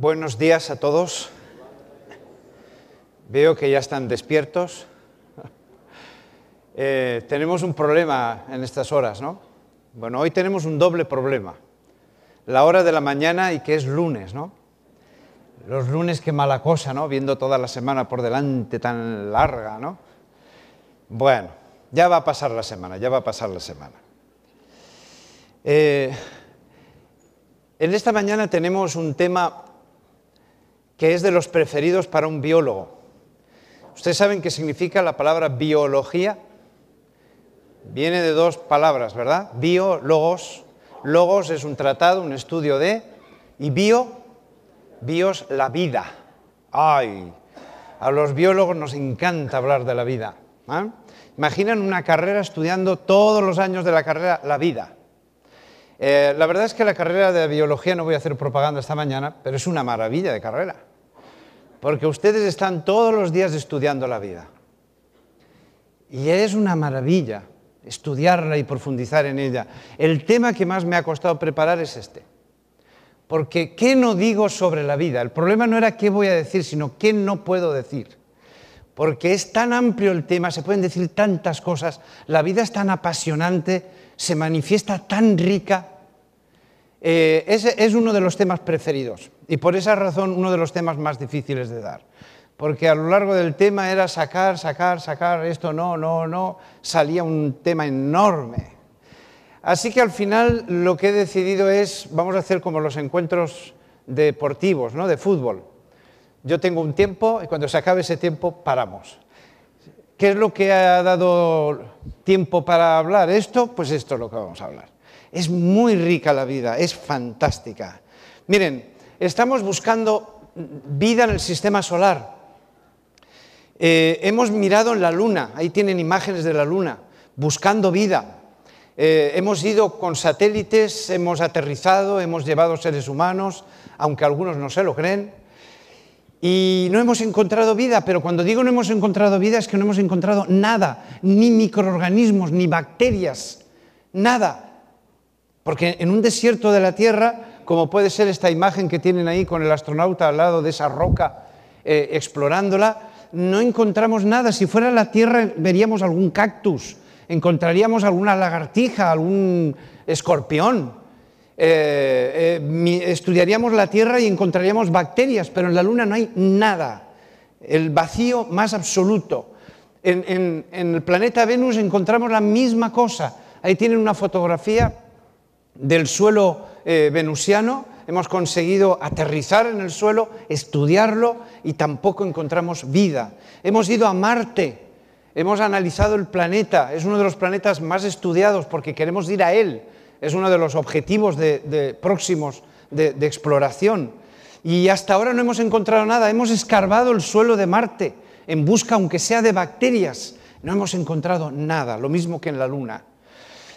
Buenos días a todos. Veo que ya están despiertos. Eh, tenemos un problema en estas horas, ¿no? Bueno, hoy tenemos un doble problema. La hora de la mañana y que es lunes, ¿no? Los lunes qué mala cosa, ¿no? Viendo toda la semana por delante tan larga, ¿no? Bueno, ya va a pasar la semana, ya va a pasar la semana. Eh, en esta mañana tenemos un tema que es de los preferidos para un biólogo. ¿Ustedes saben qué significa la palabra biología? Viene de dos palabras, ¿verdad? Bio, logos. Logos es un tratado, un estudio de... Y bio, bios, la vida. ¡Ay! A los biólogos nos encanta hablar de la vida. Imaginen ¿ah? Imaginan una carrera estudiando todos los años de la carrera la vida. Eh, la verdad es que la carrera de biología, no voy a hacer propaganda esta mañana, pero es una maravilla de carrera porque ustedes están todos los días estudiando la vida. Y es una maravilla estudiarla y profundizar en ella. El tema que más me ha costado preparar es este. Porque ¿qué no digo sobre la vida? El problema no era qué voy a decir, sino qué no puedo decir. Porque es tan amplio el tema, se pueden decir tantas cosas, la vida es tan apasionante, se manifiesta tan rica eh, ese es uno de los temas preferidos y por esa razón uno de los temas más difíciles de dar. Porque a lo largo del tema era sacar, sacar, sacar, esto no, no, no, salía un tema enorme. Así que al final lo que he decidido es, vamos a hacer como los encuentros deportivos, ¿no? de fútbol. Yo tengo un tiempo y cuando se acabe ese tiempo paramos. ¿Qué es lo que ha dado tiempo para hablar esto? Pues esto es lo que vamos a hablar. Es muy rica la vida, es fantástica. Miren, estamos buscando vida en el sistema solar. Eh, hemos mirado en la luna, ahí tienen imágenes de la luna, buscando vida. Eh, hemos ido con satélites, hemos aterrizado, hemos llevado seres humanos, aunque algunos no se lo creen. Y no hemos encontrado vida, pero cuando digo no hemos encontrado vida es que no hemos encontrado nada, ni microorganismos, ni bacterias, nada. Porque en un desierto de la Tierra, como puede ser esta imagen que tienen ahí con el astronauta al lado de esa roca eh, explorándola, no encontramos nada. Si fuera la Tierra veríamos algún cactus, encontraríamos alguna lagartija, algún escorpión. Eh, eh, estudiaríamos la Tierra y encontraríamos bacterias, pero en la Luna no hay nada. El vacío más absoluto. en el planeta Venus encontramos la misma cosa. Ahí tienen una fotografía del suelo eh, venusiano, hemos conseguido aterrizar en el suelo, estudiarlo y tampoco encontramos vida. Hemos ido a Marte, hemos analizado el planeta, es uno de los planetas más estudiados porque queremos ir a él, es uno de los objetivos de, próximos de, de exploración. Y hasta ahora no hemos encontrado nada, hemos escarbado el suelo de Marte en busca, aunque sea de bacterias, no hemos encontrado nada, lo mismo que en la Luna.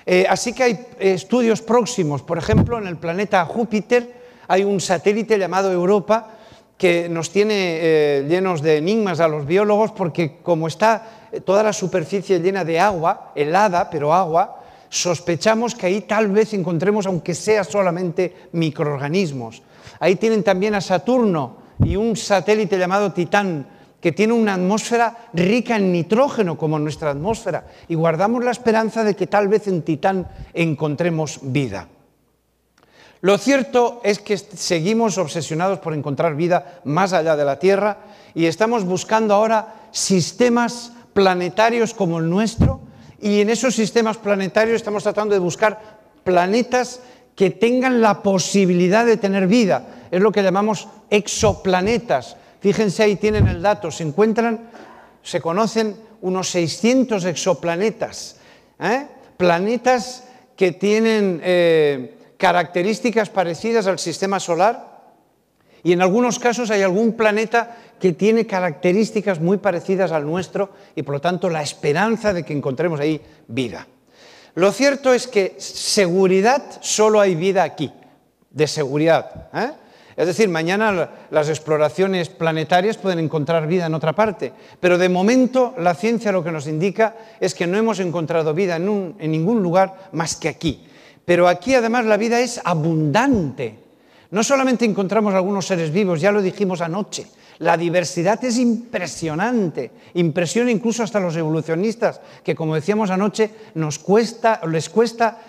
Eh, así que hay eh, estudios próximos, por ejemplo, en el planeta Júpiter hay un satélite llamado Europa que nos tiene eh, llenos de enigmas a los biólogos porque como está toda la superficie llena de agua, helada, pero agua, sospechamos que ahí tal vez encontremos, aunque sea solamente microorganismos. Ahí tienen también a Saturno y un satélite llamado Titán, que tiene una atmósfera rica en nitrógeno como nuestra atmósfera y guardamos la esperanza de que tal vez en Titán encontremos vida. Lo cierto es que seguimos obsesionados por encontrar vida más allá de la Tierra y estamos buscando ahora sistemas planetarios como el nuestro y en esos sistemas planetarios estamos tratando de buscar planetas que tengan la posibilidad de tener vida. Es lo que llamamos exoplanetas, Fíjense, ahí tienen el dato, se encuentran, se conocen unos 600 exoplanetas, ¿eh? planetas que tienen eh, características parecidas al sistema solar y en algunos casos hay algún planeta que tiene características muy parecidas al nuestro y por lo tanto la esperanza de que encontremos ahí vida. Lo cierto es que seguridad solo hay vida aquí, de seguridad. ¿eh? Es decir, mañana las exploraciones planetarias pueden encontrar vida en otra parte, pero de momento la ciencia lo que nos indica es que no hemos encontrado vida en, ningún lugar más que aquí. Pero aquí además la vida es abundante. No solamente encontramos algunos seres vivos, ya lo dijimos anoche, la diversidad es impresionante, impresiona incluso hasta los evolucionistas, que como decíamos anoche, nos cuesta, les cuesta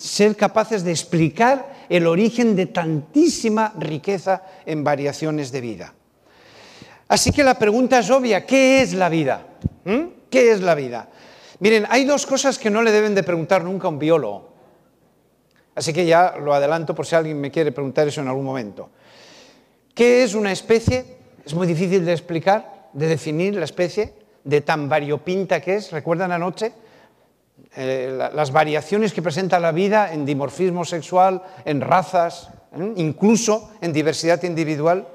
ser capaces de explicar el origen de tantísima riqueza en variaciones de vida. Así que la pregunta es obvia, ¿qué es la vida? ¿Mm? ¿Qué es la vida? Miren, hay dos cosas que no le deben de preguntar nunca a un biólogo. Así que ya lo adelanto por si alguien me quiere preguntar eso en algún momento. ¿Qué es una especie? Es muy difícil de explicar, de definir la especie, de tan variopinta que es. ¿Recuerdan anoche? Eh, las variaciones que presenta la vida en dimorfismo sexual, en razas, ¿eh? incluso en diversidad individual.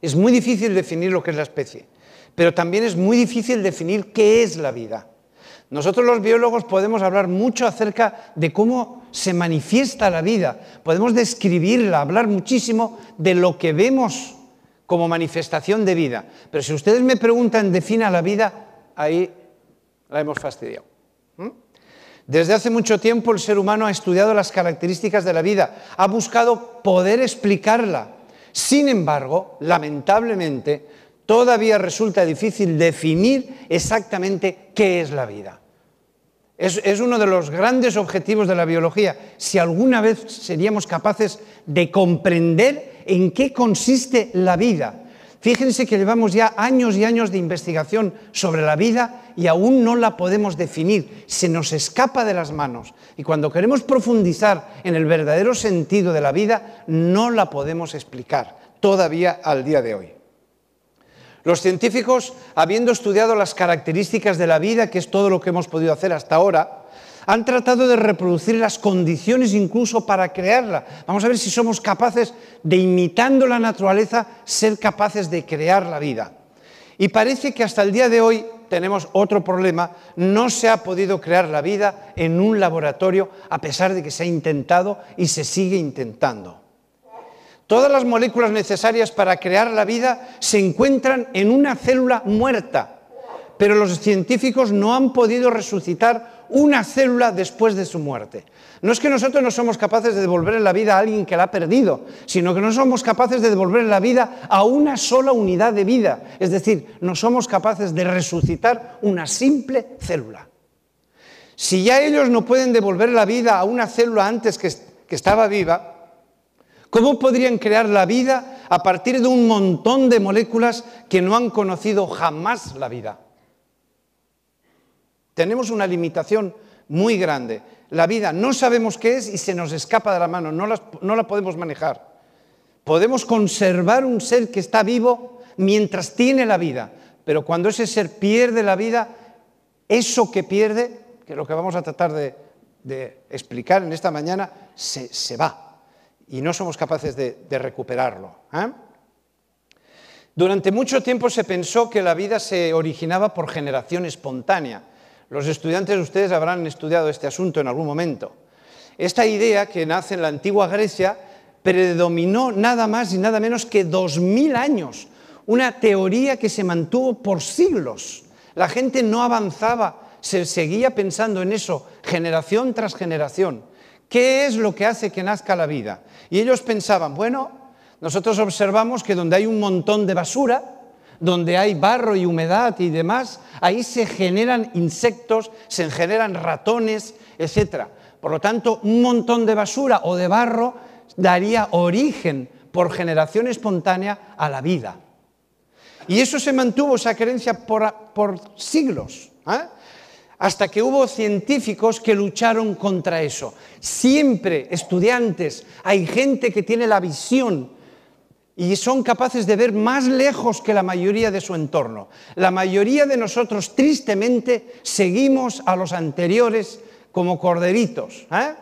Es muy difícil definir lo que es la especie, pero también es muy difícil definir qué es la vida. Nosotros los biólogos podemos hablar mucho acerca de cómo se manifiesta la vida, podemos describirla, hablar muchísimo de lo que vemos como manifestación de vida. Pero si ustedes me preguntan, defina la vida, ahí la hemos fastidiado. Desde hace mucho tiempo el ser humano ha estudiado las características de la vida, ha buscado poder explicarla. Sin embargo, lamentablemente, todavía resulta difícil definir exactamente qué es la vida. Es, uno de los grandes objetivos de la biología. Si alguna vez seríamos capaces de comprender en qué consiste la vida, Fíjense que llevamos ya años y años de investigación sobre la vida y aún no la podemos definir, se nos escapa de las manos. Y cuando queremos profundizar en el verdadero sentido de la vida, no la podemos explicar todavía al día de hoy. Los científicos, habiendo estudiado las características de la vida, que es todo lo que hemos podido hacer hasta ahora, han tratado de reproducir las condiciones incluso para crearla. Vamos a ver si somos capaces de, imitando la naturaleza, ser capaces de crear la vida. Y parece que hasta el día de hoy tenemos otro problema. No se ha podido crear la vida en un laboratorio a pesar de que se ha intentado y se sigue intentando. Todas las moléculas necesarias para crear la vida se encuentran en una célula muerta, pero los científicos no han podido resucitar una célula después de su muerte. No es que nosotros no somos capaces de devolver la vida a alguien que la ha perdido, sino que no somos capaces de devolver la vida a una sola unidad de vida. Es decir, no somos capaces de resucitar una simple célula. Si ya ellos no pueden devolver la vida a una célula antes que, que estaba viva, ¿cómo podrían crear la vida a partir de un montón de moléculas que no han conocido jamás la vida? Tenemos una limitación muy grande. La vida no sabemos qué es y se nos escapa de la mano, no, la podemos manejar. Podemos conservar un ser que está vivo mientras tiene la vida, pero cuando ese ser pierde la vida, eso que pierde, que es lo que vamos a tratar de, explicar en esta mañana, se, va y no somos capaces de, recuperarlo. ¿eh? Durante mucho tiempo se pensó que la vida se originaba por generación espontánea, los estudiantes, ustedes habrán estudiado este asunto en algún momento. Esta idea que nace en la antigua Grecia predominó nada más y nada menos que 2.000 años, una teoría que se mantuvo por siglos. La gente no avanzaba, se seguía pensando en eso generación tras generación. ¿Qué es lo que hace que nazca la vida? Y ellos pensaban, bueno, nosotros observamos que donde hay un montón de basura, donde hay barro y humedad y demás, ahí se generan insectos, se generan ratones, etc. Por lo tanto, un montón de basura o de barro daría origen por generación espontánea a la vida. Y eso se mantuvo, esa creencia, por, siglos, ¿eh? hasta que hubo científicos que lucharon contra eso. Siempre estudiantes, hay gente que tiene la visión y son capaces de ver más lejos que la mayoría de su entorno. La mayoría de nosotros, tristemente, seguimos a los anteriores como corderitos. ¿eh?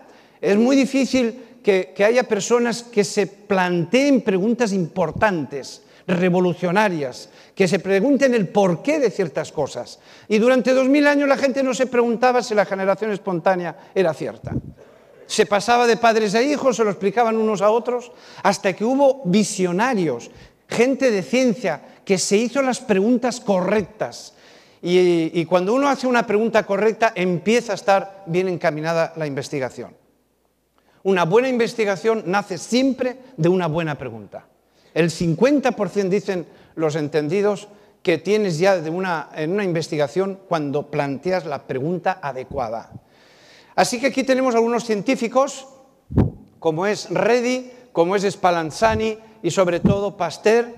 Es muy difícil que, que haya personas que se planteen preguntas importantes revolucionarias, que se pregunten el porqué de ciertas cosas. Y durante dos mil años la gente no se preguntaba si la generación espontánea era cierta se pasaba de padres a hijos, se lo explicaban unos a otros, hasta que hubo visionarios, gente de ciencia, que se hizo las preguntas correctas. Y, cuando uno hace una pregunta correcta, empieza a estar bien encaminada la investigación. Una buena investigación nace siempre de una buena pregunta. El 50% dicen los entendidos que tienes ya en una investigación cuando planteas la pregunta adecuada. Así que aquí tenemos algunos científicos, como es Reddy, como es Spallanzani y sobre todo Pasteur,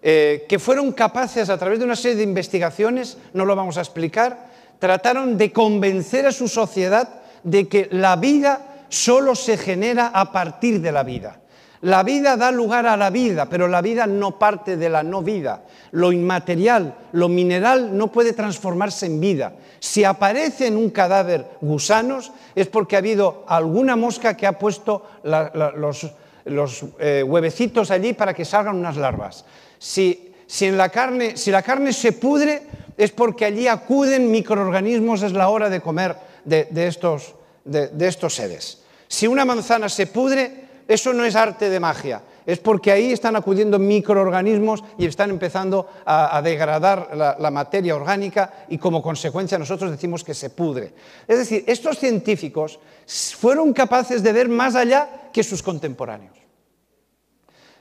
eh, que fueron capaces a través de una serie de investigaciones, no lo vamos a explicar, trataron de convencer a su sociedad de que la vida solo se genera a partir de la vida. La vida da lugar a la vida, pero la vida no parte de la no vida. Lo inmaterial, lo mineral no puede transformarse en vida. Si aparece en un cadáver gusanos es porque ha habido alguna mosca que ha puesto los, eh, huevecitos allí para que salgan unas larvas. Si, en la carne, si la carne se pudre es porque allí acuden microorganismos, es la hora de comer de, estos, de, de estos seres. Si una manzana se pudre eso no es arte de magia, es porque ahí están acudiendo microorganismos y están empezando a, degradar la, materia orgánica y como consecuencia nosotros decimos que se pudre. Es decir, estos científicos fueron capaces de ver más allá que sus contemporáneos.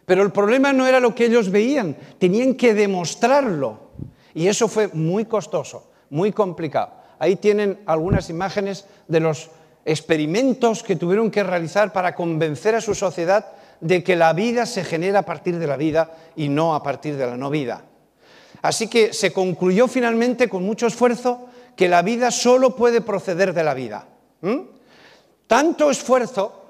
Pero el problema no era lo que ellos veían, tenían que demostrarlo. Y eso fue muy costoso, muy complicado. Ahí tienen algunas imágenes de los experimentos que tuvieron que realizar para convencer a su sociedad de que la vida se genera a partir de la vida y no a partir de la no vida. Así que se concluyó finalmente con mucho esfuerzo que la vida solo puede proceder de la vida. Tanto esfuerzo,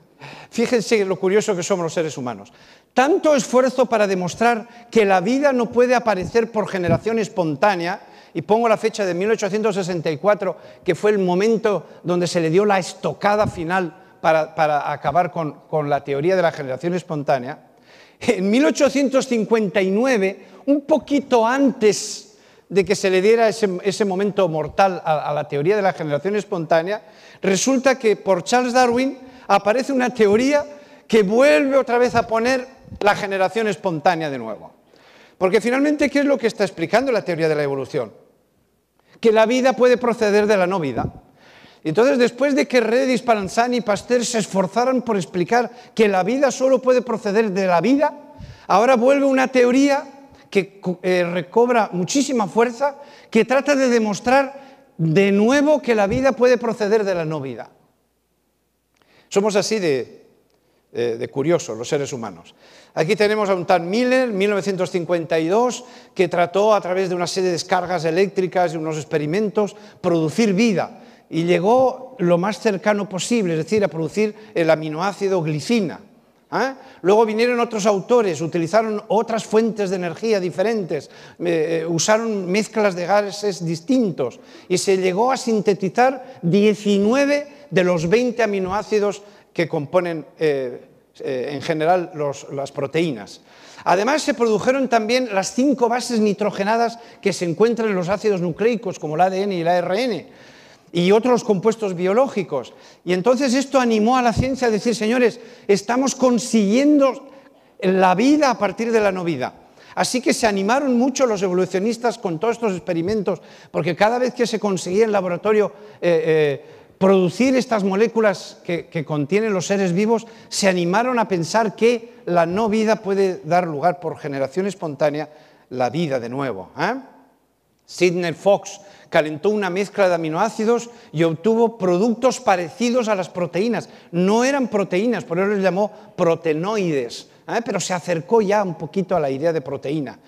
fíjense lo curioso que somos los seres humanos, tanto esfuerzo para demostrar que la vida no puede aparecer por generación espontánea y pongo la fecha de 1864, que fue el momento donde se le dio la estocada final para, acabar con, la teoría de la generación espontánea, en 1859, un poquito antes de que se le diera ese, momento mortal a, la teoría de la generación espontánea, resulta que por Charles Darwin aparece una teoría que vuelve otra vez a poner la generación espontánea de nuevo. Porque finalmente, ¿qué es lo que está explicando la teoría de la evolución? Que la vida puede proceder de la no vida. Entonces, después de que Redis, Palanzani y Pasteur se esforzaran por explicar que la vida solo puede proceder de la vida, ahora vuelve una teoría que eh, recobra muchísima fuerza, que trata de demostrar de nuevo que la vida puede proceder de la no vida. Somos así de eh, curiosos los seres humanos. Aquí tenemos a un Tan Miller, 1952, que trató a través de una serie de descargas eléctricas y unos experimentos producir vida y llegó lo más cercano posible, es decir, a producir el aminoácido glicina. ¿eh? Luego vinieron otros autores, utilizaron otras fuentes de energía diferentes, eh, eh, usaron mezclas de gases distintos y se llegó a sintetizar 19 de los 20 aminoácidos que componen eh, eh, en general las proteínas. Además, se produjeron también las cinco bases nitrogenadas que se encuentran en los ácidos nucleicos, como el ADN y el ARN, y otros compuestos biológicos. Y entonces esto animó a la ciencia a decir, señores, estamos consiguiendo la vida a partir de la no vida. Así que se animaron mucho los evolucionistas con todos estos experimentos, porque cada vez que se conseguía en laboratorio eh, eh, producir estas moléculas que, contienen los seres vivos, se animaron a pensar que la no vida puede dar lugar por generación espontánea la vida de nuevo. ¿eh? Sidney Fox calentó una mezcla de aminoácidos y obtuvo productos parecidos a las proteínas. No eran proteínas, por eso les llamó protenoides, ¿eh? pero se acercó ya un poquito a la idea de proteína.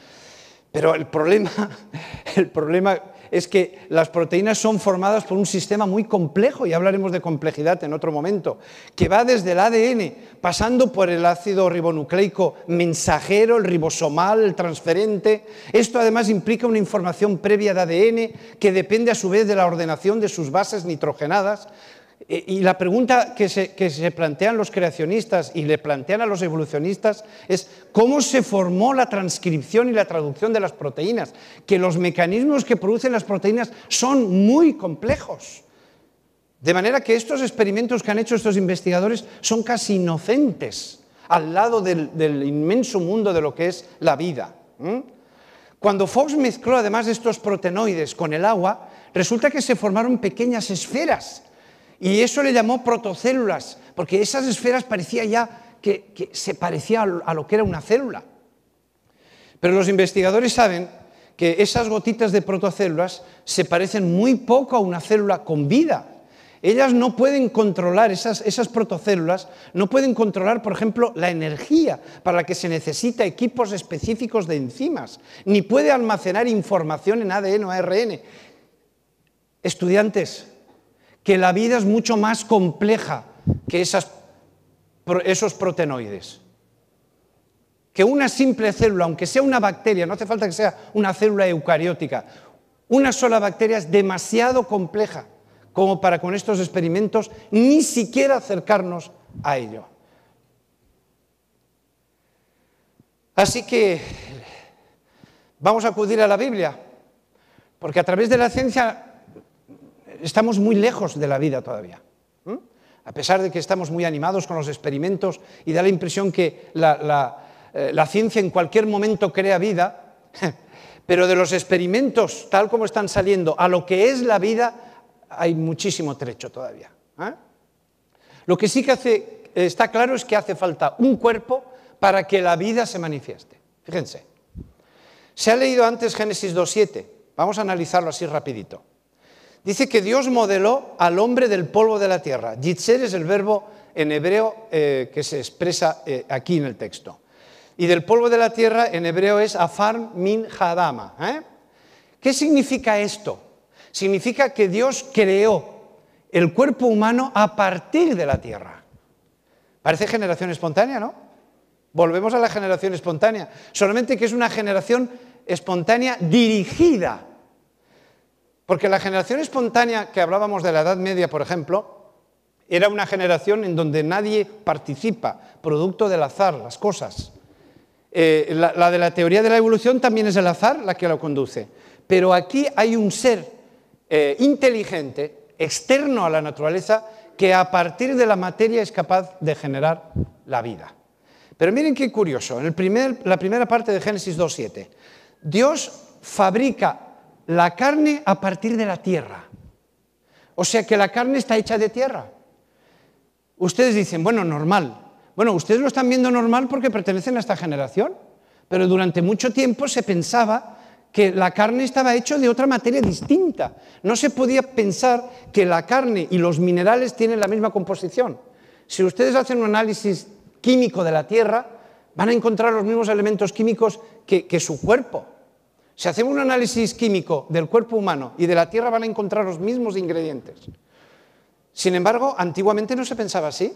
Pero el problema, el problema es que las proteínas son formadas por un sistema muy complejo, y hablaremos de complejidad en otro momento, que va desde el ADN, pasando por el ácido ribonucleico mensajero, el ribosomal, el transferente. Esto además implica una información previa de ADN que depende a su vez de la ordenación de sus bases nitrogenadas eh, y la pregunta que se, plantean los creacionistas y le plantean a los evolucionistas es cómo se formó la transcripción y la traducción de las proteínas, que los mecanismos que producen las proteínas son muy complejos. De manera que estos experimentos que han hecho estos investigadores son casi inocentes al lado del, inmenso mundo de lo que es la vida. Cuando Fox mezcló además estos protenoides con el agua, resulta que se formaron pequeñas esferas y eso le llamó protocélulas, porque esas esferas parecía ya que, se parecía a lo que era una célula. Pero los investigadores saben que esas gotitas de protocélulas se parecen muy poco a una célula con vida. Ellas no pueden controlar, esas, esas protocélulas, no pueden controlar, por ejemplo, la energía para la que se necesita equipos específicos de enzimas, ni puede almacenar información en ADN o ARN. Estudiantes, que la vida es mucho más compleja que esos protenoides. Que una simple célula, aunque sea una bacteria, no hace falta que sea una célula eucariótica, una sola bacteria es demasiado compleja como para con estos experimentos ni siquiera acercarnos a ello. Así que vamos a acudir a la Biblia, porque a través de la ciencia estamos muy lejos de la vida todavía. A pesar de que estamos muy animados con los experimentos y da la impresión que la, eh, ciencia en cualquier momento crea vida, pero de los experimentos, tal como están saliendo, a lo que es la vida, hay muchísimo trecho todavía. ¿eh? Lo que sí que hace, está claro es que hace falta un cuerpo para que la vida se manifieste. Fíjense. Se ha leído antes Génesis 2.7. Vamos a analizarlo así rapidito. Dice que Dios modeló al hombre del polvo de la tierra. Yitzer es el verbo en hebreo eh, que se expresa eh, aquí en el texto. Y del polvo de la tierra en hebreo es afar min hadama. ¿eh? ¿Qué significa esto? Significa que Dios creó el cuerpo humano a partir de la tierra. Parece generación espontánea, ¿no? Volvemos a la generación espontánea. Solamente que es una generación espontánea dirigida porque la generación espontánea que hablábamos de la Edad Media, por ejemplo, era una generación en donde nadie participa, producto del azar, las cosas. Eh, la, de la teoría de la evolución también es el azar la que lo conduce. Pero aquí hay un ser eh, inteligente, externo a la naturaleza, que a partir de la materia es capaz de generar la vida. Pero miren qué curioso, en la primera parte de Génesis 2.7, Dios fabrica la carne a partir de la tierra. O sea que la carne está hecha de tierra. Ustedes dicen, bueno, normal. Bueno, ustedes lo están viendo normal porque pertenecen a esta generación, pero durante mucho tiempo se pensaba que la carne estaba hecha de otra materia distinta. No se podía pensar que la carne y los minerales tienen la misma composición. Si ustedes hacen un análisis químico de la Tierra, van a encontrar los mismos elementos químicos que, su cuerpo. Si hacemos un análisis químico del cuerpo humano y de la Tierra van a encontrar los mismos ingredientes. Sin embargo, antiguamente no se pensaba así.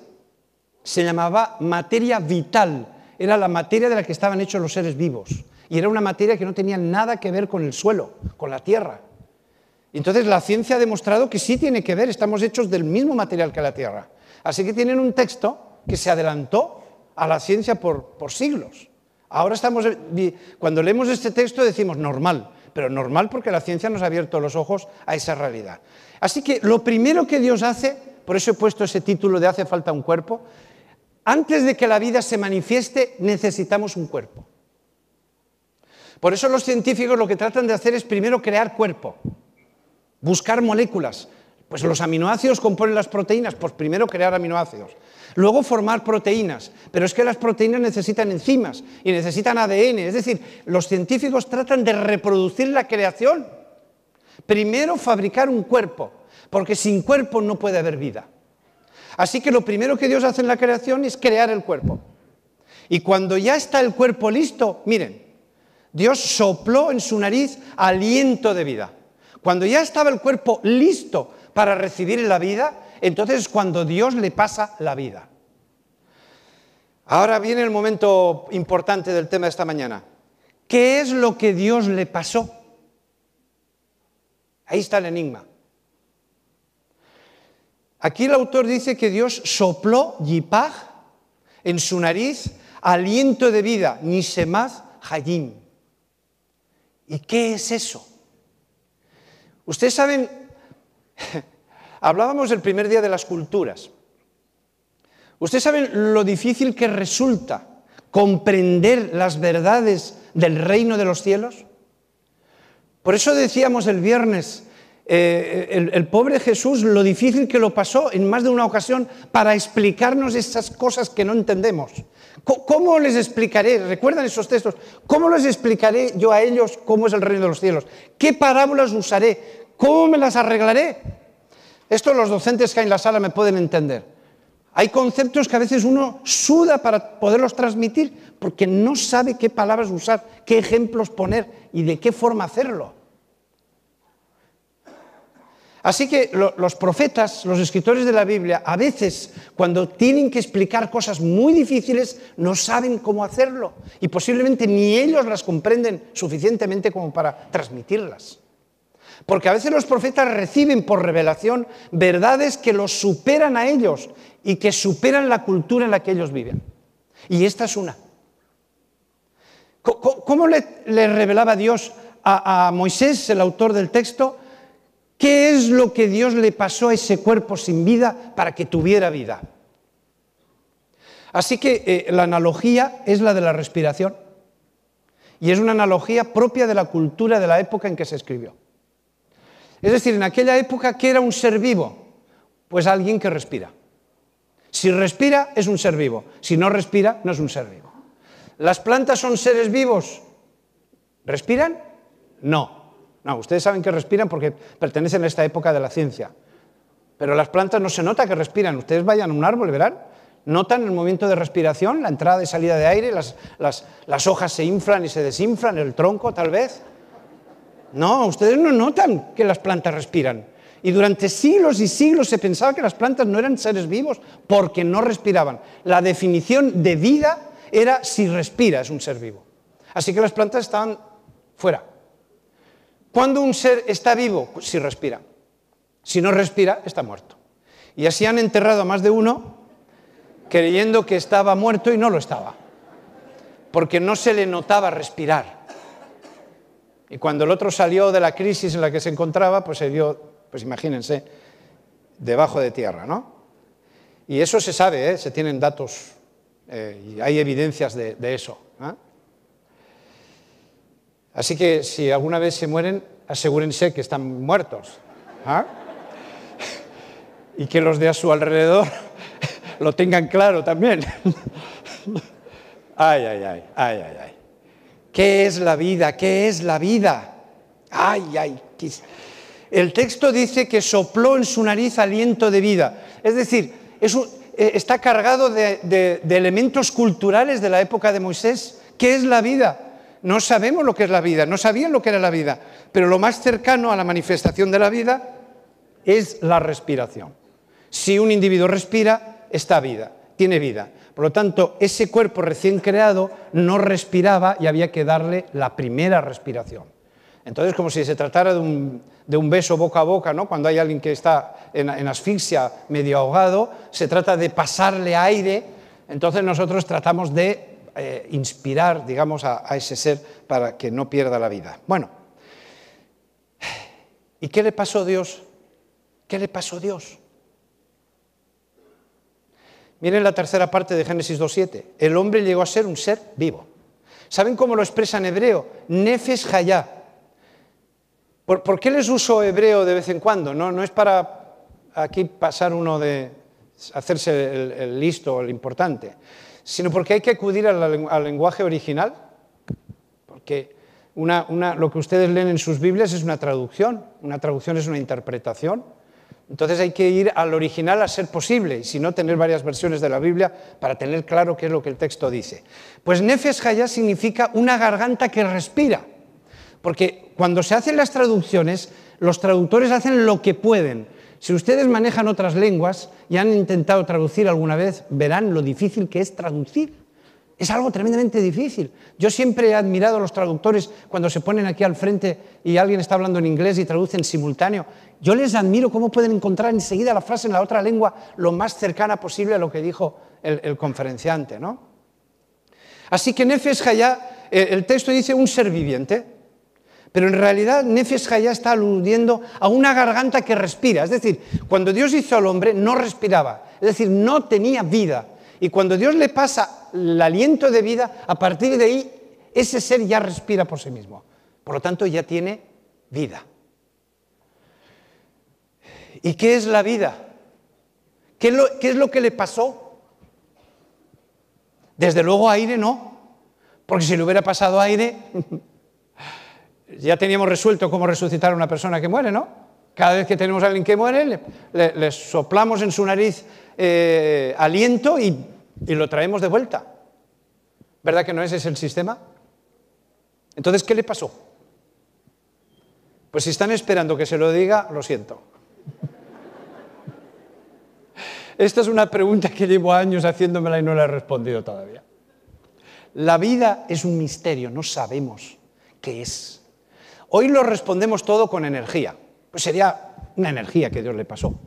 Se llamaba materia vital. Era la materia de la que estaban hechos los seres vivos. Y era una materia que no tenía nada que ver con el suelo, con la Tierra. Entonces la ciencia ha demostrado que sí tiene que ver, estamos hechos del mismo material que la Tierra. Así que tienen un texto que se adelantó a la ciencia por, por siglos. Ahora estamos, cuando leemos este texto decimos normal, pero normal porque la ciencia nos ha abierto los ojos a esa realidad. Así que lo primero que Dios hace, por eso he puesto ese título de hace falta un cuerpo, antes de que la vida se manifieste necesitamos un cuerpo. Por eso los científicos lo que tratan de hacer es primero crear cuerpo, buscar moléculas. Pues los aminoácidos componen las proteínas, pues primero crear aminoácidos. Luego formar proteínas, pero es que las proteínas necesitan enzimas y necesitan ADN, es decir, los científicos tratan de reproducir la creación. Primero fabricar un cuerpo, porque sin cuerpo no puede haber vida. Así que lo primero que Dios hace en la creación es crear el cuerpo. Y cuando ya está el cuerpo listo, miren, Dios sopló en su nariz aliento de vida. Cuando ya estaba el cuerpo listo para recibir la vida, entonces es cuando Dios le pasa la vida. Ahora viene el momento importante del tema de esta mañana. ¿Qué es lo que Dios le pasó? Ahí está el enigma. Aquí el autor dice que Dios sopló yipaj en su nariz aliento de vida, nisemaz hayim. ¿Y qué es eso? Ustedes saben Hablábamos el primer día de las culturas. Ustedes saben lo difícil que resulta comprender las verdades del reino de los cielos. Por eso decíamos el viernes, eh, el, pobre Jesús, lo difícil que lo pasó en más de una ocasión para explicarnos esas cosas que no entendemos. ¿Cómo, les explicaré? Recuerdan esos textos. ¿Cómo les explicaré yo a ellos cómo es el reino de los cielos? ¿Qué parábolas usaré? ¿Cómo me las arreglaré? Esto los docentes que hay en la sala me pueden entender. Hay conceptos que a veces uno suda para poderlos transmitir porque no sabe qué palabras usar, qué ejemplos poner y de qué forma hacerlo. Así que los profetas, los escritores de la Biblia, a veces cuando tienen que explicar cosas muy difíciles, no saben cómo hacerlo y posiblemente ni ellos las comprenden suficientemente como para transmitirlas. Porque a veces los profetas reciben por revelación verdades que los superan a ellos y que superan la cultura en la que ellos viven. Y esta es una. ¿Cómo le, revelaba Dios a, Moisés, el autor del texto, qué es lo que Dios le pasó a ese cuerpo sin vida para que tuviera vida? Así que eh, la analogía es la de la respiración. Y es una analogía propia de la cultura de la época en que se escribió. Es decir, en aquella época, ¿qué era un ser vivo? Pues alguien que respira. Si respira, es un ser vivo. Si no respira, no es un ser vivo. ¿Las plantas son seres vivos? ¿Respiran? No. No, ustedes saben que respiran porque pertenecen a esta época de la ciencia. Pero las plantas no se nota que respiran. Ustedes vayan a un árbol, verán. Notan el movimiento de respiración, la entrada y salida de aire, las hojas se inflan y se desinflan, el tronco tal vez. No, ustedes no notan que las plantas respiran. Y durante siglos y siglos se pensaba que las plantas no eran seres vivos porque no respiraban. La definición de vida era si respira es un ser vivo. Así que las plantas estaban fuera. Cuando un ser está vivo? Si respira. Si no respira, está muerto. Y así han enterrado a más de uno creyendo que estaba muerto y no lo estaba, porque no se le notaba respirar. Y cuando el otro salió de la crisis en la que se encontraba, pues se vio, pues imagínense, debajo de tierra, ¿no? Y eso se sabe, ¿eh? se tienen datos eh, y hay evidencias de, eso. Así que si alguna vez se mueren, asegúrense que están muertos y que los de a su alrededor lo tengan claro también. ay, ay, ay, ay, ay, ay. ¿Qué es la vida? ¿Qué es la vida? Ay, ay. El texto dice que sopló en su nariz aliento de vida. Es decir, e, está cargado de elementos culturales de la época de Moisés. ¿Qué es la vida? No sabemos lo que es la vida, no sabían lo que era la vida, pero lo más cercano a la manifestación de la vida es la respiración. Si un individuo respira, está vida, tiene vida. Por lo tanto, ese cuerpo recién creado no respiraba y había que darle la primera respiración. Entonces, como si se tratara de un, beso boca a boca, ¿no? cuando hay alguien que está en, asfixia, medio ahogado, se trata de pasarle aire. Entonces nosotros tratamos de eh, inspirar, digamos, a, a, ese ser para que no pierda la vida. Bueno, ¿y qué le pasó a Dios? ¿Qué le pasó a Dios? Miren la tercera parte de Génesis 2.7. El hombre llegó a ser un ser vivo. ¿Saben cómo lo expresa en hebreo? Nefes hayah. ¿Por, qué les uso hebreo de vez en cuando? No, es para aquí pasar uno de hacerse el, listo o el importante, sino porque hay que acudir al, lenguaje original, porque lo que ustedes leen en sus Biblias es una traducción, una traducción es una interpretación, entonces hay que ir al original a ser posible, y si no, tener varias versiones de la Biblia para tener claro qué es lo que el texto dice. Pues Nefes significa una garganta que respira, porque cuando se hacen las traducciones, los traductores hacen lo que pueden. Si ustedes manejan otras lenguas y han intentado traducir alguna vez, verán lo difícil que es traducir. Es algo tremendamente difícil. Yo siempre he admirado a los traductores cuando se ponen aquí al frente y alguien está hablando en inglés y traducen simultáneo. Yo les admiro cómo pueden encontrar enseguida la frase en la otra lengua lo más cercana posible a lo que dijo el, conferenciante. ¿no? Así que Nefes Hayá, eh, el texto dice un ser viviente, pero en realidad Nefes Hayá está aludiendo a una garganta que respira. Es decir, cuando Dios hizo al hombre no respiraba, es decir, no tenía vida y cuando Dios le pasa el aliento de vida, a partir de ahí, ese ser ya respira por sí mismo. Por lo tanto, ya tiene vida. ¿Y qué es la vida? ¿Qué es lo, que le pasó? Desde luego aire no, porque si le hubiera pasado aire, ya teníamos resuelto cómo resucitar a una persona que muere, ¿no? Cada vez que tenemos a alguien que muere, le soplamos en su nariz eh, aliento y, y lo traemos de vuelta. ¿Verdad que no ese es el sistema? Entonces, ¿qué le pasó? Pues si están esperando que se lo diga, lo siento. Esta es una pregunta que llevo años haciéndomela y no la he respondido todavía. La vida es un misterio, no sabemos qué es. Hoy lo respondemos todo con energía. Pues sería una energía que Dios le pasó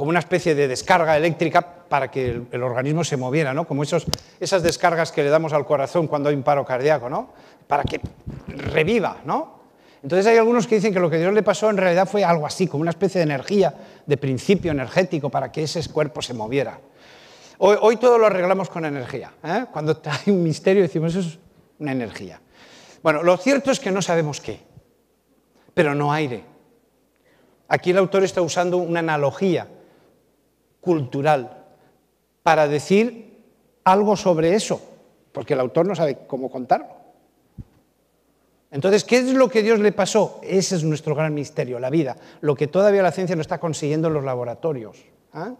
como una especie de descarga eléctrica para que el, organismo se moviera, ¿no? como esos, esas descargas que le damos al corazón cuando hay un paro cardíaco, ¿no? para que reviva. ¿no? Entonces hay algunos que dicen que lo que Dios le pasó en realidad fue algo así, como una especie de energía, de principio energético, para que ese cuerpo se moviera. Hoy, todo lo arreglamos con energía. ¿eh? Cuando hay un misterio decimos, eso es una energía. Bueno, lo cierto es que no sabemos qué, pero no aire. Aquí el autor está usando una analogía cultural para decir algo sobre eso, porque el autor no sabe cómo contarlo. Entonces, ¿qué es lo que Dios le pasó? Ese es nuestro gran misterio, la vida, lo que todavía la ciencia no está consiguiendo en los laboratorios. ¿ah?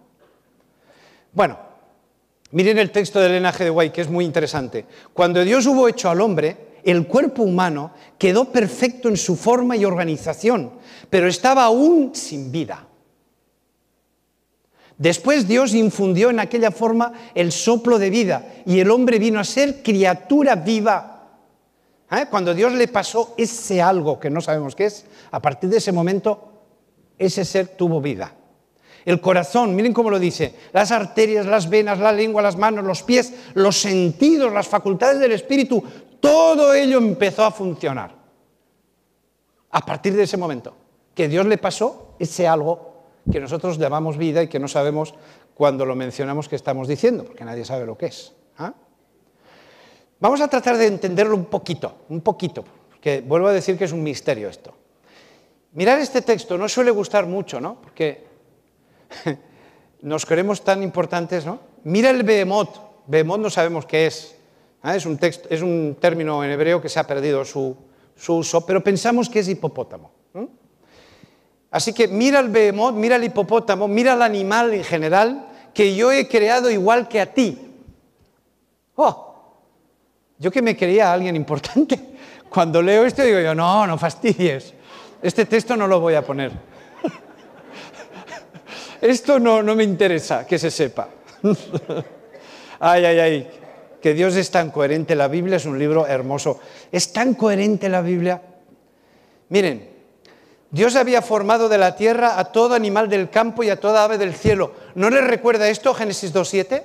Bueno, miren el texto del Enaje de Guay, que es muy interesante. Cuando Dios hubo hecho al hombre, el cuerpo humano quedó perfecto en su forma y organización, pero estaba aún sin vida. Después Dios infundió en aquella forma el soplo de vida y el hombre vino a ser criatura viva. ¿Eh? Cuando Dios le pasó ese algo que no sabemos qué es, a partir de ese momento ese ser tuvo vida. El corazón, miren cómo lo dice, las arterias, las venas, la lengua, las manos, los pies, los sentidos, las facultades del espíritu, todo ello empezó a funcionar. A partir de ese momento que Dios le pasó ese algo que nosotros llamamos vida y que no sabemos cuando lo mencionamos que estamos diciendo, porque nadie sabe lo que es. ¿ah? Vamos a tratar de entenderlo un poquito, un poquito, que vuelvo a decir que es un misterio esto. Mirar este texto no suele gustar mucho, ¿no? Porque nos creemos tan importantes, ¿no? Mira el behemoth, behemoth no sabemos qué es, ¿ah? es, un texto, es un término en hebreo que se ha perdido su uso, pero pensamos que es hipopótamo. Así que mira el behemoth, mira el hipopótamo, mira el animal en general que yo he creado igual que a ti. Oh, yo que me creía a alguien importante. Cuando leo esto digo yo, no, no fastidies. Este texto no lo voy a poner. Esto no, no me interesa que se sepa. Ay, ay, ay. Que Dios es tan coherente. La Biblia es un libro hermoso. Es tan coherente la Biblia. Miren, Dios había formado de la tierra a todo animal del campo y a toda ave del cielo. ¿No les recuerda esto Génesis 2.7?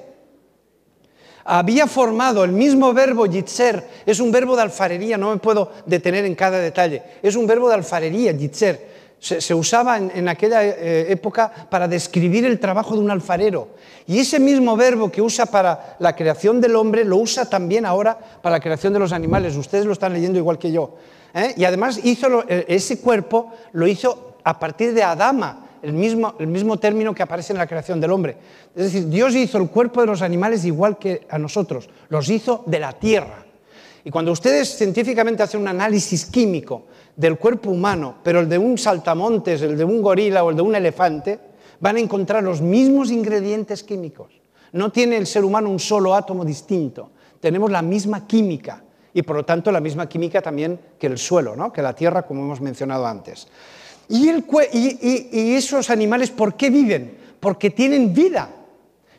Había formado el mismo verbo yitzer, es un verbo de alfarería, no me puedo detener en cada detalle, es un verbo de alfarería, yitzer. Se, usaba en, aquella eh, época para describir el trabajo de un alfarero. Y ese mismo verbo que usa para la creación del hombre lo usa también ahora para la creación de los animales. Ustedes lo están leyendo igual que yo. ¿eh? y además eh, ese cuerpo lo hizo a partir de Adama, el mismo, el mismo término que aparece en la creación del hombre. Es decir, Dios hizo el cuerpo de los animales igual que a nosotros, los hizo de la tierra. Y cuando ustedes científicamente hacen un análisis químico del cuerpo humano, pero el de un saltamontes, el de un gorila o el de un elefante, van a encontrar los mismos ingredientes químicos. No tiene el ser humano un solo átomo distinto, tenemos la misma química y por lo tanto la misma química también que el suelo, que la tierra, como hemos mencionado antes. ¿Y, esos animales por qué viven? Porque tienen vida.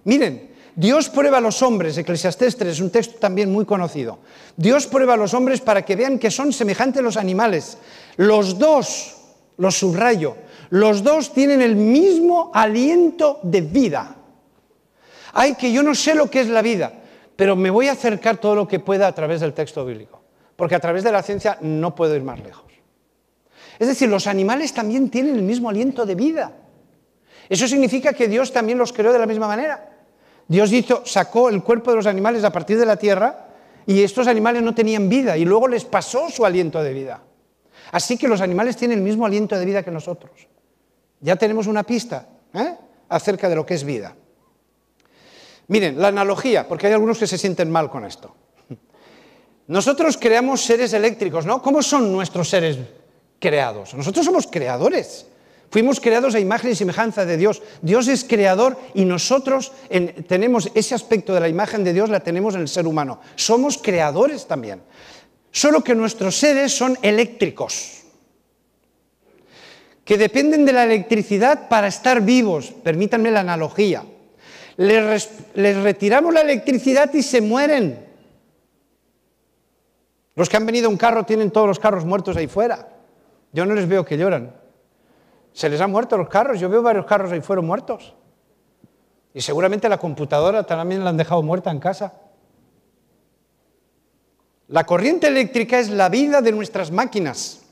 Miren, Dios prueba a los hombres, Eclesiastés 3, un texto también muy conocido. Dios prueba a los hombres para que vean que son semejantes los animales. Los dos, los subrayo, los dos tienen el mismo aliento de vida. Hay que yo no sé lo que es la vida. Pero me voy a acercar todo lo que pueda a través del texto bíblico, porque a través de la ciencia no puedo ir más lejos. Es decir, los animales también tienen el mismo aliento de vida. Eso significa que Dios también los creó de la misma manera. Dios sacó el cuerpo de los animales a partir de la tierra y estos animales no tenían vida y luego les pasó su aliento de vida. Así que los animales tienen el mismo aliento de vida que nosotros. Ya tenemos una pista ¿eh? acerca de lo que es vida. Miren, la analogía, porque hay algunos que se sienten mal con esto. Nosotros creamos seres eléctricos, ¿no? ¿Cómo son nuestros seres creados? Nosotros somos creadores. Fuimos creados a imagen y semejanza de Dios. Dios es creador y nosotros tenemos ese aspecto de la imagen de Dios, la tenemos en el ser humano. Somos creadores también. Solo que nuestros seres son eléctricos, que dependen de la electricidad para estar vivos. Permítanme la analogía les, retiramos la electricidad y se mueren. Los que han venido un carro tienen todos los carros muertos ahí fuera. Yo no les veo que lloran. Se les han muerto los carros. Yo veo varios carros ahí fueron muertos. Y seguramente la computadora también la han dejado muerta en casa. La corriente eléctrica es la vida de nuestras máquinas.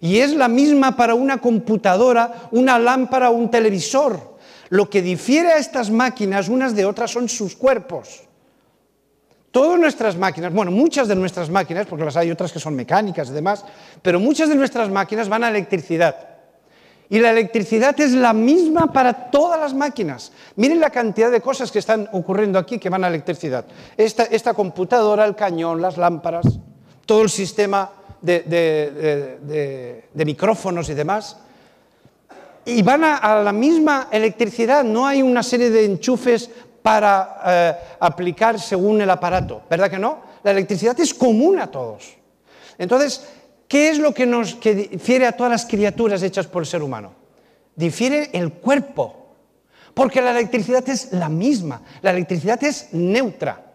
Y es la misma para una computadora, una lámpara o un televisor. Lo que difiere a estas máquinas unas de otras son sus cuerpos. Todas nuestras máquinas, bueno, muchas de nuestras máquinas, porque las hay otras que son mecánicas y demás, pero muchas de nuestras máquinas van a electricidad. Y la electricidad es la misma para todas las máquinas. Miren la cantidad de cosas que están ocurriendo aquí que van a electricidad. Esta, computadora, el cañón, las lámparas, todo el sistema de micrófonos y demás y van a, la misma electricidad, no hay una serie de enchufes para eh, aplicar según el aparato, ¿verdad que no? La electricidad es común a todos. Entonces, ¿qué es lo que nos que difiere a todas las criaturas hechas por el ser humano? Difiere el cuerpo, porque la electricidad es la misma, la electricidad es neutra.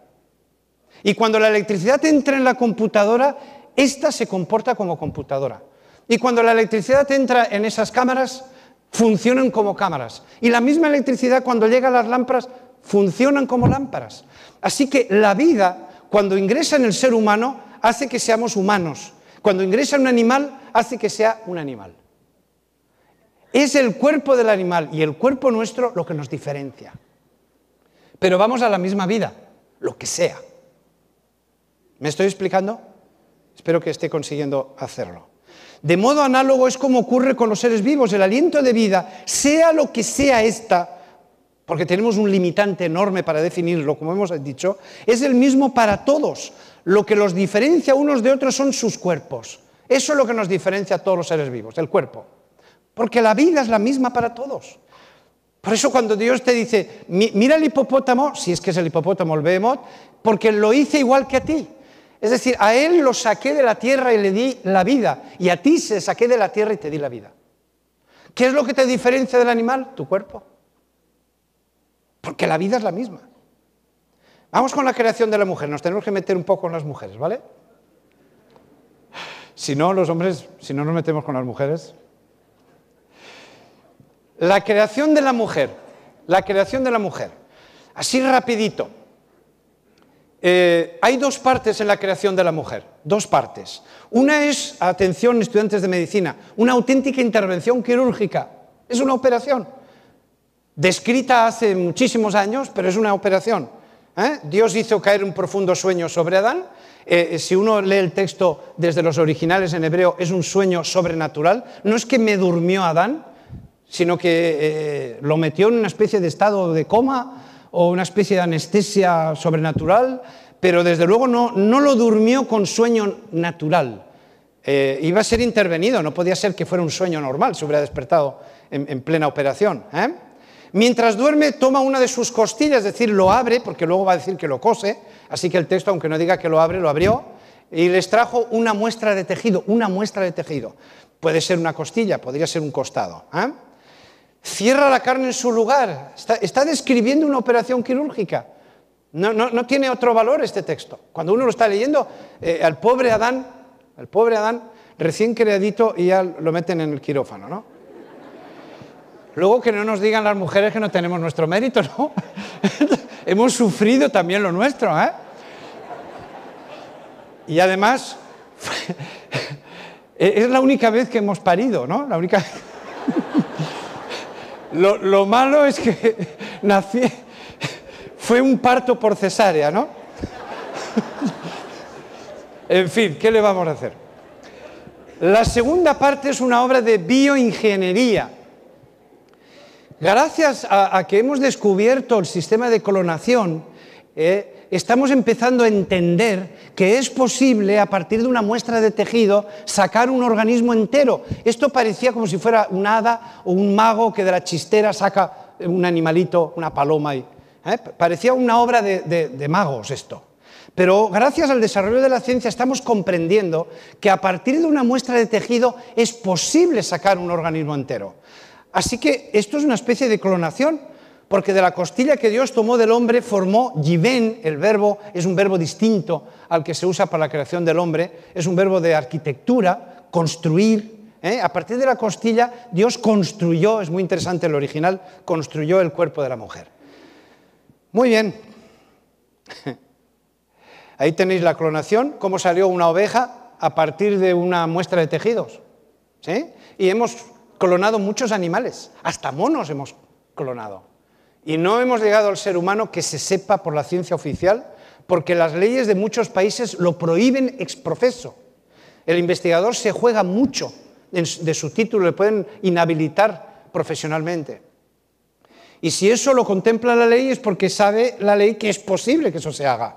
Y cuando la electricidad entra en la computadora, ésta se comporta como computadora. Y cuando la electricidad entra en esas cámaras, funcionan como cámaras. Y la misma electricidad cuando llega a las lámparas funcionan como lámparas. Así que la vida, cuando ingresa en el ser humano, hace que seamos humanos. Cuando ingresa en un animal, hace que sea un animal. Es el cuerpo del animal y el cuerpo nuestro lo que nos diferencia. Pero vamos a la misma vida, lo que sea. ¿Me estoy explicando? Espero que esté consiguiendo hacerlo. De modo análogo es como ocurre con los seres vivos. El aliento de vida, sea lo que sea esta, porque tenemos un limitante enorme para definirlo, como hemos dicho, es el mismo para todos. Lo que los diferencia unos de otros son sus cuerpos. Eso es lo que nos diferencia a todos los seres vivos, el cuerpo. Porque la vida es la misma para todos. Por eso cuando Dios te dice, mira el hipopótamo, si es que es el hipopótamo, el behemoth, porque lo hice igual que a ti. Es decir, a él lo saqué de la tierra y le di la vida, y a ti se saqué de la tierra y te di la vida. ¿Qué es lo que te diferencia del animal? Tu cuerpo. Porque la vida es la misma. Vamos con la creación de la mujer, nos tenemos que meter un poco en las mujeres, ¿vale? Si no, los hombres, si no nos metemos con las mujeres. La creación de la mujer, la creación de la mujer, así rapidito. Eh, hay dos partes en la creación de la mujer, dos partes. Una es, atención estudiantes de medicina, una auténtica intervención quirúrgica. Es una operación, descrita hace muchísimos años, pero es una operación. ¿eh? Dios hizo caer un profundo sueño sobre Adán. Eh, si uno lee el texto desde los originales en hebreo, es un sueño sobrenatural. No es que me durmió Adán, sino que lo metió en una especie de estado de coma o una especie de anestesia sobrenatural, pero desde luego no, no lo durmió con sueño natural. Eh, iba a ser intervenido, no podía ser que fuera un sueño normal, se hubiera despertado en, plena operación. ¿eh? Mientras duerme, toma una de sus costillas, es decir, lo abre, porque luego va a decir que lo cose, así que el texto, aunque no diga que lo abre, lo abrió, y les trajo una muestra de tejido, una muestra de tejido. Puede ser una costilla, podría ser un costado. ¿eh? cierra la carne en su lugar. Está, describiendo una operación quirúrgica. No, tiene otro valor este texto. Cuando uno lo está leyendo, eh, al pobre Adán, al pobre Adán, recién creadito y ya lo meten en el quirófano, ¿no? Luego que no nos digan las mujeres que no tenemos nuestro mérito, ¿no? Hemos sufrido también lo nuestro, ¿eh? Y además, es la única vez que hemos parido, ¿no? La única lo, malo es que nací, fue un parto por cesárea, ¿no? en fin, ¿qué le vamos a hacer? La segunda parte es una obra de bioingeniería. Gracias a, que hemos descubierto el sistema de clonación, eh, estamos empezando a entender que es posible, a partir de una muestra de tejido, sacar un organismo entero. Esto parecía como si fuera un hada o un mago que de la chistera saca un animalito, una paloma. Y, ¿eh? Parecía una obra de magos esto. Pero gracias al desarrollo de la ciencia estamos comprendiendo que a partir de una muestra de tejido es posible sacar un organismo entero. Así que esto es una especie de clonación porque de la costilla que Dios tomó del hombre formó Yiven, el verbo es un verbo distinto al que se usa para la creación del hombre, es un verbo de arquitectura, construir. ¿eh? A partir de la costilla Dios construyó, es muy interesante el original, construyó el cuerpo de la mujer. Muy bien. Ahí tenéis la clonación, cómo salió una oveja a partir de una muestra de tejidos. ¿sí? Y hemos clonado muchos animales, hasta monos hemos clonado. Y no hemos llegado al ser humano que se sepa por la ciencia oficial, porque las leyes de muchos países lo prohíben ex profeso. El investigador se juega mucho de su título, le pueden inhabilitar profesionalmente. Y si eso lo contempla la ley es porque sabe la ley que es posible que eso se haga.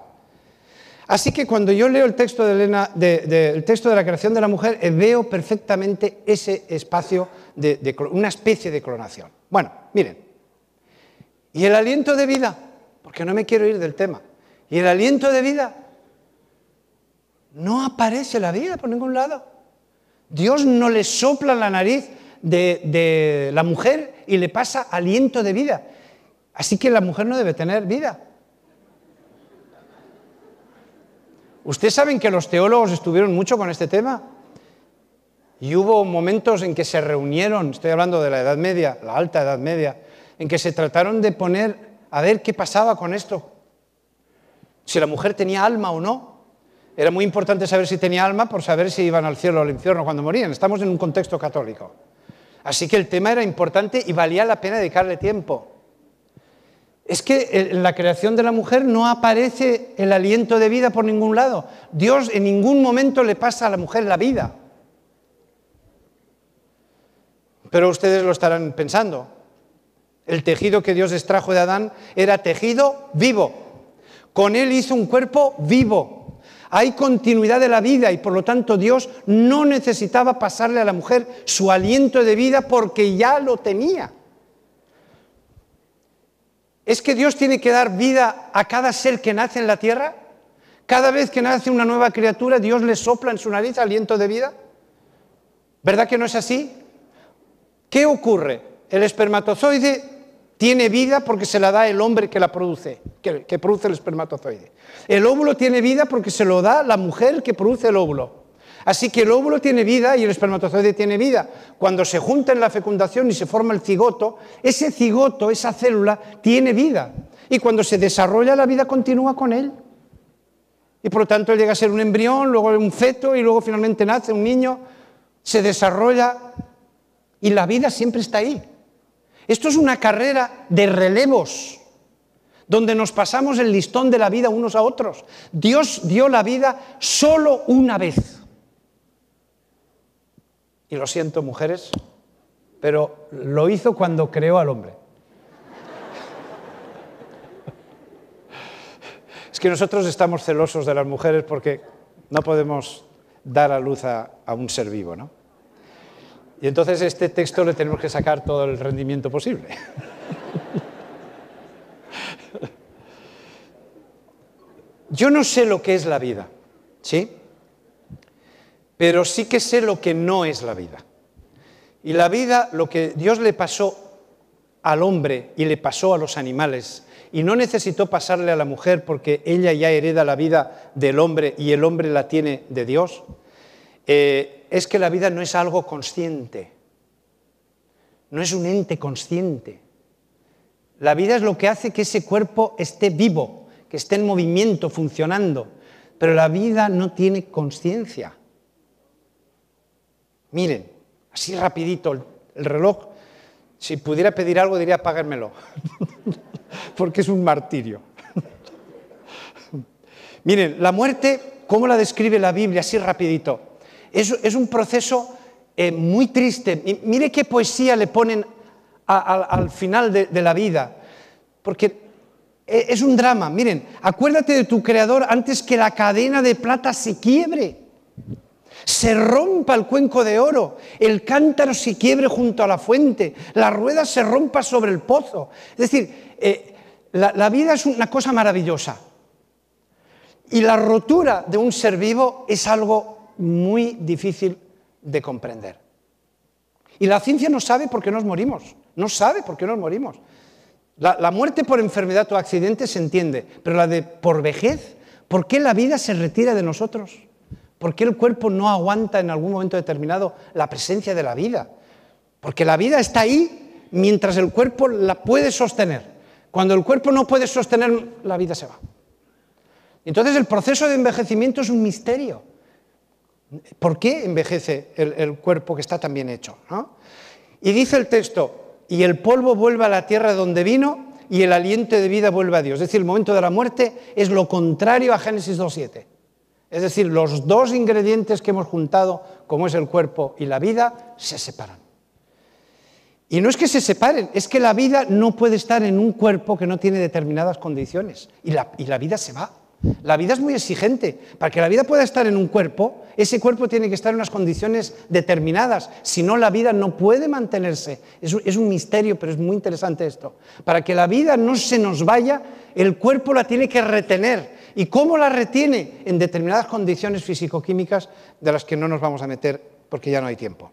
Así que cuando yo leo el texto de, la creación de la mujer, eh, veo perfectamente ese espacio de una especie de clonación. Bueno, miren. Y el aliento de vida, porque no me quiero ir del tema. Y el aliento de vida, no aparece la vida por ningún lado. Dios no le sopla la nariz de, de, la mujer y le pasa aliento de vida. Así que la mujer no debe tener vida. Ustedes saben que los teólogos estuvieron mucho con este tema. Y hubo momentos en que se reunieron, estoy hablando de la Edad Media, la Alta Edad Media, en que se trataron de poner a ver qué pasaba con esto. Si la mujer tenía alma o no. Era muy importante saber si tenía alma por saber si iban al cielo o al infierno cuando morían. Estamos en un contexto católico. Así que el tema era importante y valía la pena dedicarle tiempo. Es que eh, en la creación de la mujer no aparece el aliento de vida por ningún lado. Dios en ningún momento le pasa a la mujer la vida. Pero ustedes lo estarán pensando. El tejido que Dios extrajo de Adán era tejido vivo. Con él hizo un cuerpo vivo. Hay continuidad de la vida y por lo tanto Dios no necesitaba pasarle a la mujer su aliento de vida porque ya lo tenía. ¿Es que Dios tiene que dar vida a cada ser que nace en la tierra? Cada vez que nace una nueva criatura, Dios le sopla en su nariz aliento de vida. ¿Verdad que no es así? ¿Qué ocurre? El espermatozoide tiene vida porque se la da el hombre que la produce, que, produce el espermatozoide. El óvulo tiene vida porque se lo da la mujer que produce el óvulo. Así que el óvulo tiene vida y el espermatozoide tiene vida. Cuando se junta en la fecundación y se forma el cigoto, ese cigoto, esa célula, tiene vida. Y cuando se desarrolla la vida continúa con él. Y por lo tanto él llega a ser un embrión, luego un feto y luego finalmente nace un niño, se desarrolla y la vida siempre está ahí. Esto es una carrera de relevos, donde nos pasamos el listón de la vida unos a otros. Dios dio la vida solo una vez. Y lo siento, mujeres, pero lo hizo cuando creó al hombre. Es que nosotros estamos celosos de las mujeres porque no podemos dar a luz a, un ser vivo, ¿no? Y entonces este texto le tenemos que sacar todo el rendimiento posible. Yo no sé lo que es la vida, ¿sí? Pero sí que sé lo que no es la vida. Y la vida, lo que Dios le pasó al hombre y le pasó a los animales, y no necesitó pasarle a la mujer porque ella ya hereda la vida del hombre y el hombre la tiene de Dios, eh, es que la vida no es algo consciente, no es un ente consciente. La vida es lo que hace que ese cuerpo esté vivo, que esté en movimiento, funcionando, pero la vida no tiene conciencia. Miren, así rapidito el, reloj, si pudiera pedir algo diría pagármelo, porque es un martirio. Miren, la muerte, ¿cómo la describe la Biblia? Así rapidito. Es, un proceso eh, muy triste. mire qué poesía le ponen al final de, la vida, porque e, es un drama. Miren, acuérdate de tu creador antes que la cadena de plata se quiebre, se rompa el cuenco de oro, el cántaro se quiebre junto a la fuente, la rueda se rompa sobre el pozo. Es decir, eh, la, la vida es una cosa maravillosa. Y la rotura de un ser vivo es algo muy difícil de comprender. Y la ciencia no sabe por qué nos morimos, no sabe por qué nos morimos. La, muerte por enfermedad o accidente se entiende, pero la de por vejez, ¿por qué la vida se retira de nosotros? ¿Por qué el cuerpo no aguanta en algún momento determinado la presencia de la vida? Porque la vida está ahí mientras el cuerpo la puede sostener. Cuando el cuerpo no puede sostener, la vida se va. Entonces el proceso de envejecimiento es un misterio. ¿Por qué envejece el, cuerpo que está tan bien hecho? Y dice el texto, y el polvo vuelve a la tierra donde vino y el aliento de vida vuelve a Dios. Es decir, el momento de la muerte es lo contrario a Génesis 2.7. Es decir, los dos ingredientes que hemos juntado, como es el cuerpo y la vida, se separan. Y no es que se separen, es que la vida no puede estar en un cuerpo que no tiene determinadas condiciones. y la vida se va. La vida es muy exigente. Para que la vida pueda estar en un cuerpo, ese cuerpo tiene que estar en unas condiciones determinadas. Si no, la vida no puede mantenerse. Es, un misterio, pero es muy interesante esto. Para que la vida no se nos vaya, el cuerpo la tiene que retener. ¿Y cómo la retiene? En determinadas condiciones físico-químicas de las que no nos vamos a meter porque ya no hay tiempo.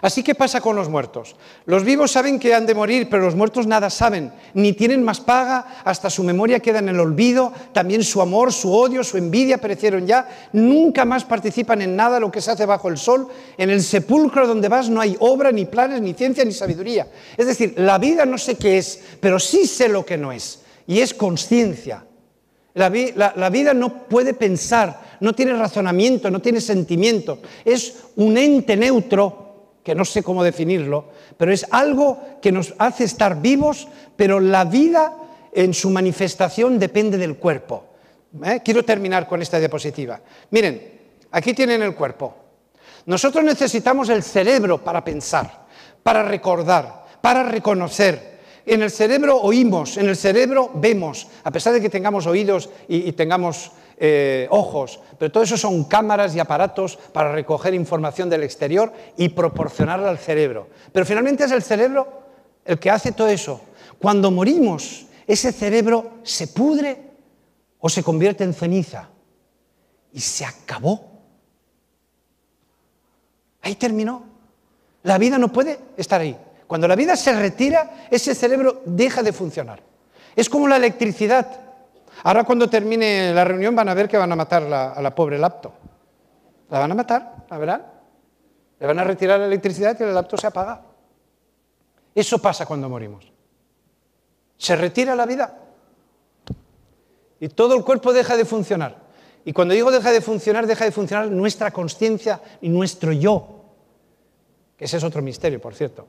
Así que pasa con los muertos. Los vivos saben que han de morir, pero los muertos nada saben, ni tienen más paga, hasta su memoria queda en el olvido, también su amor, su odio, su envidia perecieron ya, nunca más participan en nada lo que se hace bajo el sol, en el sepulcro donde vas no hay obra, ni planes, ni ciencia, ni sabiduría. Es decir, la vida no sé qué es, pero sí sé lo que no es, y es conciencia. La, la, vida no puede pensar, no tiene razonamiento, no tiene sentimiento, es un ente neutro que no sé cómo definirlo, pero es algo que nos hace estar vivos, pero la vida en su manifestación depende del cuerpo. ¿eh? Quiero terminar con esta diapositiva. Miren, aquí tienen el cuerpo. Nosotros necesitamos el cerebro para pensar, para recordar, para reconocer. En el cerebro oímos, en el cerebro vemos, a pesar de que tengamos oídos y tengamos eh, ojos, pero todo eso son cámaras y aparatos para recoger información del exterior y proporcionarla al cerebro. Pero finalmente es el cerebro el que hace todo eso. Cuando morimos, ese cerebro se pudre o se convierte en ceniza. Y se acabó. Ahí terminó. La vida no puede estar ahí. Cuando la vida se retira, ese cerebro deja de funcionar. Es como la electricidad. Ahora cuando termine la reunión van a ver que van a matar a la pobre laptop. La van a matar, la verán. Le van a retirar la electricidad y el laptop se apaga. Eso pasa cuando morimos. Se retira la vida. Y todo el cuerpo deja de funcionar. Y cuando digo deja de funcionar, deja de funcionar nuestra conciencia y nuestro yo. Que ese es otro misterio, por cierto.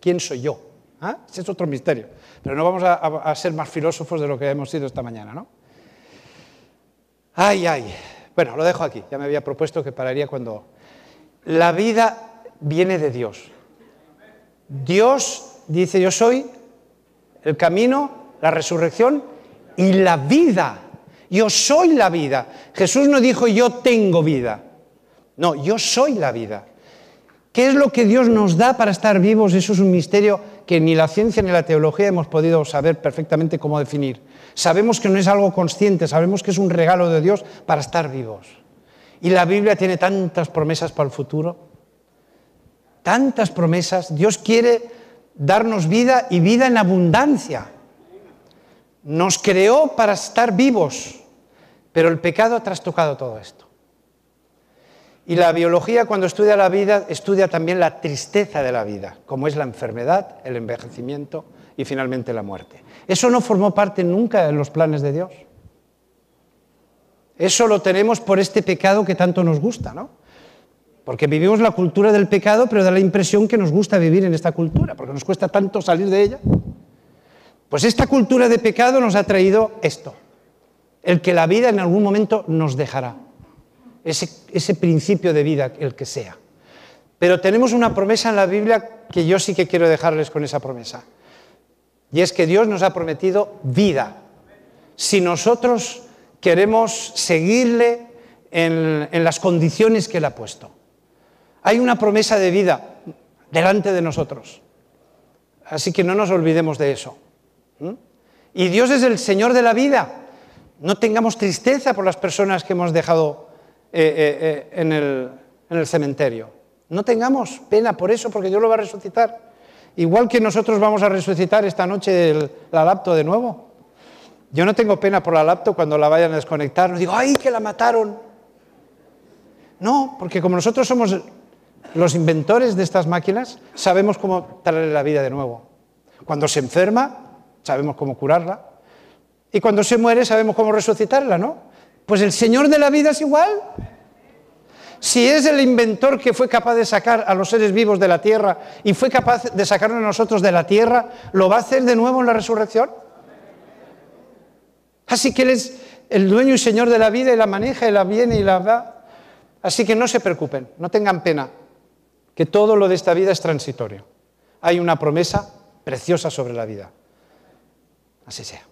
quién soy yo? Ah, ese es otro misterio. Pero no vamos a, a, ser más filósofos de lo que hemos sido esta mañana, ¿no? Ay, ay. Bueno, lo dejo aquí. Ya me había propuesto que pararía cuando... La vida viene de Dios. Dios dice, yo soy el camino, la resurrección y la vida. Yo soy la vida. Jesús no dijo, yo tengo vida. No, yo soy la vida. ¿Qué es lo que Dios nos da para estar vivos? Eso es un misterio que ni la ciencia ni la teología hemos podido saber perfectamente cómo definir. Sabemos que no es algo consciente, sabemos que es un regalo de Dios para estar vivos. Y la Biblia tiene tantas promesas para el futuro, tantas promesas. Dios quiere darnos vida y vida en abundancia. Nos creó para estar vivos, pero el pecado ha trastocado todo esto. Y la biología, cuando estudia la vida, estudia también la tristeza de la vida, como es la enfermedad, el envejecimiento y finalmente la muerte. Eso no formó parte nunca de los planes de Dios. Eso lo tenemos por este pecado que tanto nos gusta, ¿no? Porque vivimos la cultura del pecado, pero da la impresión que nos gusta vivir en esta cultura, porque nos cuesta tanto salir de ella. Pues esta cultura de pecado nos ha traído esto, el que la vida en algún momento nos dejará ese, principio de vida, el que sea. Pero tenemos una promesa en la Biblia que yo sí que quiero dejarles con esa promesa. Y es que Dios nos ha prometido vida. Si nosotros queremos seguirle en, las condiciones que Él ha puesto. Hay una promesa de vida delante de nosotros. Así que no nos olvidemos de eso. ¿Mm? Y Dios es el Señor de la vida. No tengamos tristeza por las personas que hemos dejado eh, eh, eh, en, el, cementerio. No tengamos pena por eso, porque Dios lo va a resucitar. Igual que nosotros vamos a resucitar esta noche la laptop de nuevo. Yo no tengo pena por la laptop cuando la vayan a desconectar. digo, ¡ay, que la mataron! No, porque como nosotros somos los inventores de estas máquinas, sabemos cómo traerle la vida de nuevo. Cuando se enferma, sabemos cómo curarla. Y cuando se muere, sabemos cómo resucitarla, ¿no? Pues el Señor de la vida es igual. Si es el inventor que fue capaz de sacar a los seres vivos de la tierra y fue capaz de sacarnos a nosotros de la tierra, ¿lo va a hacer de nuevo en la resurrección? Así que Él es el dueño y Señor de la vida y la maneja y la viene y la va. Así que no se preocupen, no tengan pena, que todo lo de esta vida es transitorio. Hay una promesa preciosa sobre la vida. Así sea.